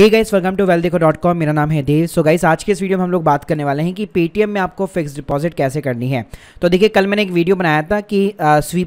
hey guys welcome to well देखो dot com मेरा नाम है देव सो गाइस आज के इस वीडियो में हम लोग बात करने वाले हैं कि पेटीएम में आपको फिक्स डिपॉजिट कैसे करनी है तो देखिए कल मैंने एक वीडियो बनाया था कि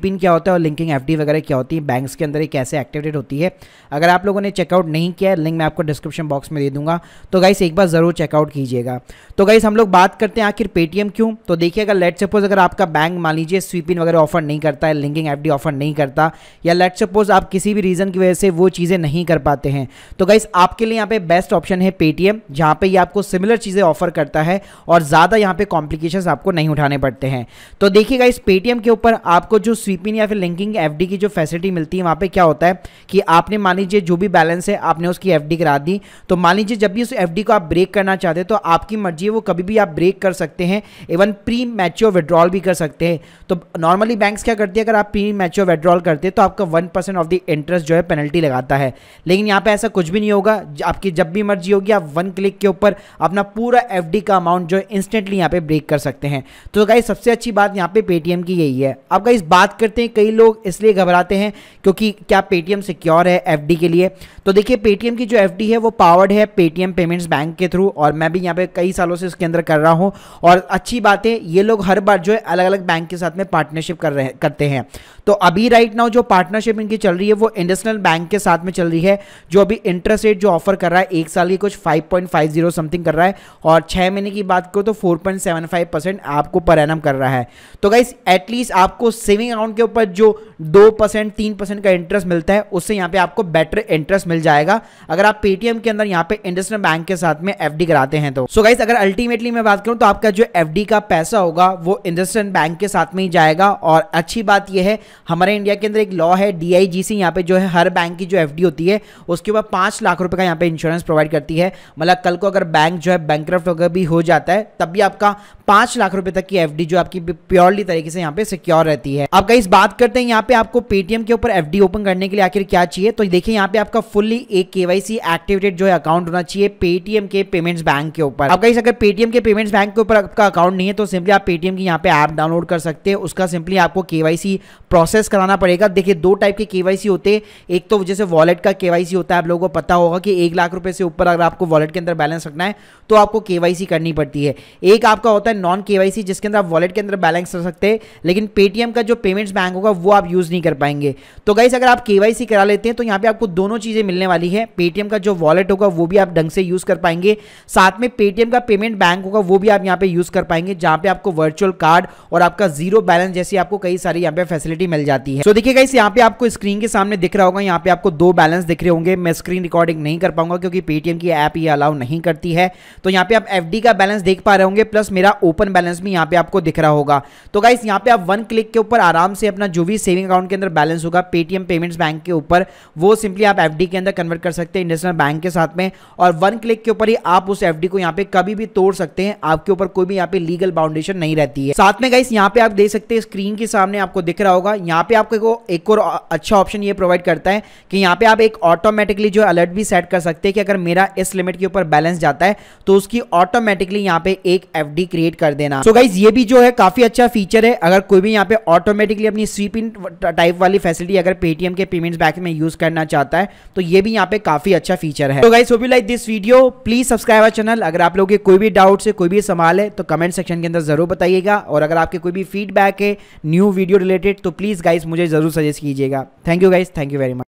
इन क्या होता है और लिंकिंग एफडी वगैरह क्या होती है बैंक्स के अंदर ये कैसे एक्टिवेट होती है अगर आप लोगों ने चेकआउट नहीं किया लिंक मैं आपको डिस्क्रिप्शन बॉक्स में दे दूंगा तो गाइस एक बार ज़रूर चेकआउट कीजिएगा तो गाइस हम लोग बात करते हैं आखिर पेटीएम क्यों तो देखिए अगर लेट सपोज अगर आपका बैंक मान लीजिए स्वीप इन वगैरह ऑफर नहीं करता है लिंकिंग एफ ऑफर नहीं करता या लेट सपोज आप किसी भी रीज़न की वजह से वो चीज़ें नहीं कर पाते हैं तो गाइस आपके लिए यहाँ पे बेस्ट ऑप्शन है पेटीएम जहाँ पे ये आपको सिमिलर चीज़ें ऑफर करता है और ज़्यादा यहाँ पे कॉम्प्लिकेशंस आपको नहीं उठाने पड़ते हैं तो देखिएगा इस पेटीएम के ऊपर आपको जो स्वीपिंग या फिर लिंकिंग एफ की जो फैसिलिटी मिलती है वहाँ पर क्या होता है कि आपने मान लीजिए जो भी बैलेंस है आपने उसकी एफ करा दी तो मान लीजिए जब भी उस एफ को आप ब्रेक करना चाहते हैं तो आपकी मर्जी है वो कभी भी आप ब्रेक कर सकते हैं इवन प्री मैच्योर विड्रॉल भी कर सकते हैं तो नॉर्मली बैंक्स क्या करती है अगर आप प्री मैच्योर विड्रॉल करते हैं तो आपका one percent of the interest जो है पेनल्टी लगाता है लेकिन यहाँ पे ऐसा कुछ भी नहीं होगा आपकी जब भी मर्जी होगी आप वन क्लिक के ऊपर अपना पूरा एफ का अमाउंट जो इंस्टेंटली यहाँ पे ब्रेक कर सकते हैं तो गाई सबसे अच्छी बात यहाँ पे पेटीएम की यही है अब गाई बात करते हैं कई लोग इसलिए घबराते हैं क्योंकि क्या पेटीएम सिक्योर है एफ के लिए तो देखिए पेटीएम की जो एफ है वो पावर्ड है पेटीएम पेमेंट्स बैंक के थ्रू और मैं भी यहाँ पे कई सालों से इसके अंदर कर रहा हूँ और अच्छी बात है ये लोग हर बार जो है अलग अलग बैंक के साथ में पार्टनरशिप कर रहे करते हैं तो अभी राइट नाउ जो पार्टनरशिप इनकी चल रही है वो इंडस्ट्रियल बैंक के साथ में चल रही है जो अभी इंटरेस्ट रेट जो ऑफर ऑफर कर रहा है एक साल की कुछ 5.50 समथिंग कर रहा है और छः महीने की बात करो तो 4.75 परसेंट आपको पर एनम कर रहा है तो गाइस एटलीस्ट आपको सेविंग अकाउंट के ऊपर जो दो परसेंट तीन परसेंट का इंटरेस्ट मिलता है उससे यहाँ पे आपको बेटर इंटरेस्ट मिल जाएगा अगर आप पेटीएम के अंदर यहाँ पे इंडस्ट्रियल बैंक के साथ में एफ कराते हैं तो सो so गाइस अगर अल्टीमेटली मैं बात करूँ तो आपका जो एफ का पैसा होगा वो इंडस्ट्रियल बैंक के साथ में ही जाएगा और अच्छी बात यह है हमारे इंडिया के अंदर एक लॉ है डी आई यहाँ पे जो है हर बैंक की जो एफ होती है उसके ऊपर पाँच लाख रुपये का यहाँ पे इंश्योरेंस प्रोवाइड करती है मतलब कल को अगर बैंक जो है बैंक अगर भी हो जाता है तब भी आपका पांच लाख रुपए तक की एफ जो आपकी प्योरली तरीके से यहाँ पे सिक्योर रहती है अब कहीं बात करते हैं यहाँ पे आपको पेटीएम के ऊपर एफ ओपन करने के लिए आखिर क्या चाहिए तो देखिए यहाँ पे आपका फुल्ली एक केवाईसी एक्टिवेटेड जो है अकाउंट होना चाहिए पेटीएम के पेमेंट्स बैंक के ऊपर अब कहीं अगर पेटीएम के पेमेंट्स बैंक के ऊपर आपका अकाउंट नहीं है तो सिंपली आप पेटीएम की यहाँ पे ऐप डाउनलोड कर सकते हैं उसका सिंपली आपको केवाईसी प्रोसेस कराना पड़ेगा देखिए दो टाइप के केवाईसी होते हैं एक तो जैसे वॉलेट का केवाईसी होता है आप लोगों को पता होगा कि एक एक लाख रुपए से ऊपर अगर आपको वॉलेट के अंदर बैलेंस रखना है तो आपको केवाईसी करनी पड़ती है एक आपका होता है नॉन केवाईसी जिसके अंदर आप वॉलेट के अंदर बैलेंस रख सकते हैं लेकिन पेटीएम का जो पेमेंट्स बैंक होगा वो आप यूज़ नहीं कर पाएंगे तो गाइस अगर आप केवाईसी करा लेते हैं तो यहाँ पे आपको दोनों चीज़ें मिलने वाली है पेटीएम का जो वॉलेट होगा वो भी आप ढंग से यूज़ कर पाएंगे साथ में पेटीएम का पेमेंट बैंक होगा वो भी आप यहाँ पे यूज़ कर पाएंगे जहां पर आपको वर्चुअल कार्ड और आपका जीरो बैलेंस जैसी आपको कई सारी यहाँ पे फैसिलिटी मिल जाती है तो देखिए गाइस यहाँ पे आपको स्क्रीन के सामने दिख रहा होगा यहाँ पे आपको दो बैलेंस दिख रहे होंगे मैं स्क्रीन रिकॉर्डिंग नहीं कर पाऊंगा पाऊंगा क्योंकि पेटीएम की ऐप ये अलाउ नहीं करती है तो यहाँ पे आप एफ का बैलेंस देख पा रहे होंगे प्लस मेरा ओपन बैलेंस भी यहाँ पे आपको दिख रहा होगा तो गाइस यहाँ पे आप वन क्लिक के ऊपर आराम से अपना जो भी सेविंग अकाउंट के अंदर बैलेंस होगा पेटीएम पेमेंट्स बैंक के ऊपर वो सिंपली आप एफ के अंदर कन्वर्ट कर सकते हैं इंडस्ट्रियल बैंक के साथ में और वन क्लिक के ऊपर ही आप उस एफ को यहाँ पे कभी भी तोड़ सकते हैं आपके ऊपर कोई भी यहाँ पे लीगल बाउंडेशन नहीं रहती है साथ में गाइस यहाँ पे आप देख सकते हैं स्क्रीन के सामने आपको दिख रहा होगा यहाँ पे आपको एक और अच्छा ऑप्शन ये प्रोवाइड करता है कि यहाँ पे आप एक ऑटोमेटिकली जो अलर्ट भी सेट कर सकते सकते हैं कि अगर मेरा इस लिमिट के ऊपर बैलेंस जाता है तो उसकी ऑटोमेटिकली यहाँ पे एक एफ क्रिएट कर देना सो so गाइज ये भी जो है काफी अच्छा फीचर है अगर कोई भी यहाँ पे ऑटोमेटिकली अपनी स्वीप इन टाइप वाली फैसिलिटी अगर पेटीएम के पेमेंट बैंक में यूज करना चाहता है तो ये भी यहाँ पे काफी अच्छा फीचर है तो गाइज वो भी like this video please subscribe our channel अगर आप लोगों के कोई भी डाउट है कोई भी सवाल है तो कमेंट सेक्शन के अंदर जरूर बताइएगा और अगर आपके कोई भी फीडबैक है न्यू वीडियो रिलेटेड तो प्लीज गाइज मुझे जरूर सजेस्ट कीजिएगा thank you guys thank you very much